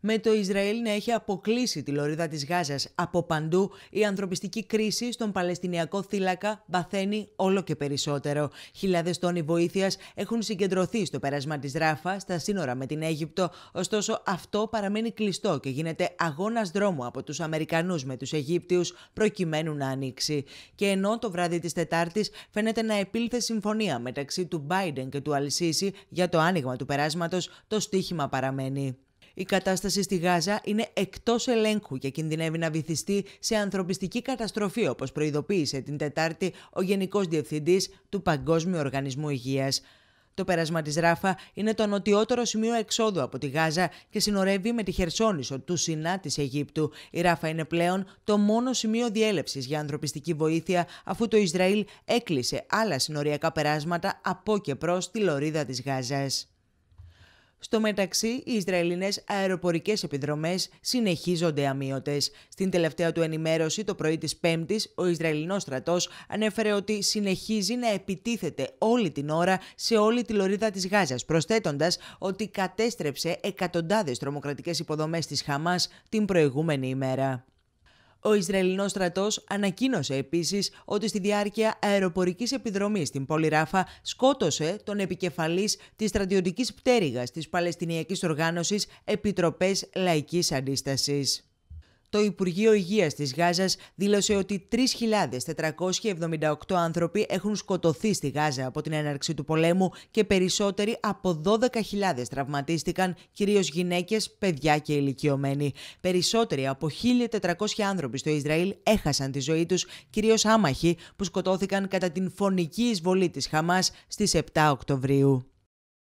με το Ισραήλ να έχει αποκλείσει τη λωρίδα της Γάζας από παντού, η ανθρωπιστική κρίση στον Παλαιστινιακό θύλακα βαθαίνει όλο και περισσότερο. Χιλιάδες τόνοι βοήθειας έχουν συγκεντρωθεί στο πέρασμα της Ράφα, στα σύνορα με την Αίγυπτο, ωστόσο αυτό παραμένει κλειστό και γίνεται αγώνας δρόμου από τους Αμερικανούς με τους Αιγύπτιους προκειμένου να ανοίξει. Και ενώ το βράδυ της Τετάρτης φαίνεται να επήλθε συμφωνία μεταξύ του Biden και του Αλσίση για το άνοιγμα του περάσματος, το στίχημα παραμένει. Η κατάσταση στη Γάζα είναι εκτός ελέγχου και κινδυνεύει να βυθιστεί σε ανθρωπιστική καταστροφή, όπως προειδοποίησε την Τετάρτη ο Γενικός Διευθυντής του Παγκόσμιου Οργανισμού Υγείας. Το πέρασμα της Ράφα είναι το νοτιότερο σημείο εξόδου από τη Γάζα και συνορεύει με τη Χερσόνησο του Σινά της Αιγύπτου. Η Ράφα είναι πλέον το μόνο σημείο διέλευσης για ανθρωπιστική βοήθεια, αφού το Ισραήλ έκλεισε άλλα συνοριακά περάσματα από και προς τη λωρίδα της Γάζας. Στο μεταξύ, οι Ισραηλινές αεροπορικές επιδρομές συνεχίζονται αμύωτες. Στην τελευταία του ενημέρωση το πρωί της Πέμπτης, ο Ισραηλινός στρατός ανέφερε ότι συνεχίζει να επιτίθεται όλη την ώρα σε όλη τη λωρίδα της Γάζας, προσθέτοντας ότι κατέστρεψε εκατοντάδες τρομοκρατικές υποδομές της Χαμάς την προηγούμενη ημέρα. Ο Ισραηλινός στρατός ανακοίνωσε επίσης ότι στη διάρκεια αεροπορικής επιδρομής στην πόλη Ράφα σκότωσε τον επικεφαλής της στρατιωτικής πτέρυγας της Παλαιστινιακής Οργάνωσης Επιτροπές Λαϊκής Αντίστασης. Το Υπουργείο Υγείας της Γάζας δήλωσε ότι 3.478 άνθρωποι έχουν σκοτωθεί στη Γάζα από την έναρξη του πολέμου και περισσότεροι από 12.000 τραυματίστηκαν, κυρίως γυναίκες, παιδιά και ηλικιωμένοι. Περισσότεροι από 1.400 άνθρωποι στο Ισραήλ έχασαν τη ζωή τους, κυρίως άμαχοι που σκοτώθηκαν κατά την φωνική εισβολή της Χαμάς στις 7 Οκτωβρίου.